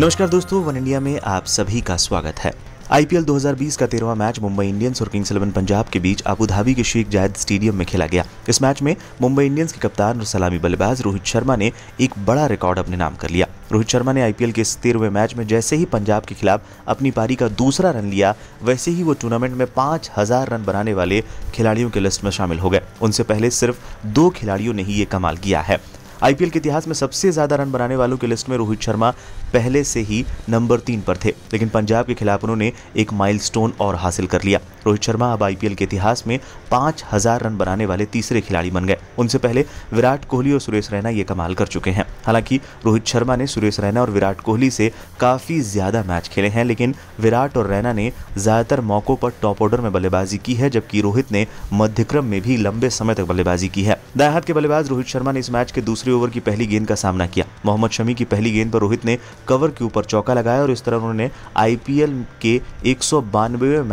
नमस्कार दोस्तों one India में आप सभी का स्वागत है आईपीएल 2020 का तेरहवा मैच मुंबई इंडियंस और किंग्स इलेवन पंजाब के बीच अबू धाबी के शेख जायद स्टेडियम में खेला गया इस मैच में मुंबई इंडियंस के कप्तान और सलामी बल्लेबाज रोहित शर्मा ने एक बड़ा रिकॉर्ड अपने नाम कर लिया रोहित शर्मा ने आईपीएल के इस तेरहवें मैच में जैसे ही पंजाब के खिलाफ अपनी पारी का दूसरा रन लिया वैसे ही वो टूर्नामेंट में पांच हजार रन बनाने वाले खिलाड़ियों के लिस्ट में शामिल हो गए उनसे पहले सिर्फ दो खिलाड़ियों ने ही ये कमाल किया है आईपीएल के इतिहास में सबसे ज्यादा रन बनाने वालों की लिस्ट में रोहित शर्मा पहले से ही नंबर तीन पर थे लेकिन पंजाब के खिलाफ उन्होंने एक माइल और हासिल कर लिया रोहित शर्मा अब आईपीएल के इतिहास में पांच हजार रन बनाने वाले तीसरे खिलाड़ी बन गए उनसे पहले विराट कोहली और सुरेश रैना ये कमाल कर चुके हैं हालांकि रोहित शर्मा ने सुरेश रैना और विराट कोहली से काफ़ी ज़्यादा मैच खेले हैं लेकिन विराट और रैना ने ज़्यादातर मौक़ों पर टॉप ऑर्डर में बल्लेबाजी की है जबकि रोहित ने मध्यक्रम में भी लंबे समय तक बल्लेबाजी की है दायात के बल्लेबाज रोहित शर्मा ने इस मैच के दूसरे दूसरे ओवर की पहली गेंद का सामना किया मोहम्मद शमी की पहली गेंद पर रोहित ने कवर के ऊपर चौका लगाया और इस तरह उन्होंने आईपीएल के एक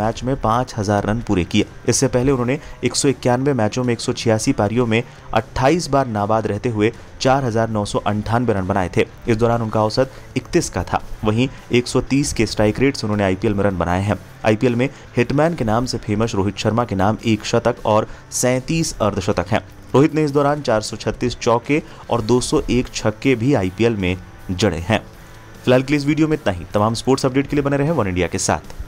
मैच में पांच रन पूरे किए इससे पहले उन्होंने एक मैचों में एक पारियों में अट्ठाईस बार नाबाद रहते हुए चार रन बनाए थे इस दौरान उनका औसत इकतीस का था वहीं 130 के स्ट्राइक रेट से उन्होंने आईपीएल में रन बनाए हैं आईपीएल में हिटमैन के नाम से फेमस रोहित शर्मा के नाम एक शतक और 37 अर्धशतक हैं रोहित ने इस दौरान 436 चौके और 201 छक्के भी आईपीएल में जड़े हैं फिलहाल के लिए इस वीडियो में इतना ही तमाम स्पोर्ट्स अपडेट के लिए बने रहे वन इंडिया के साथ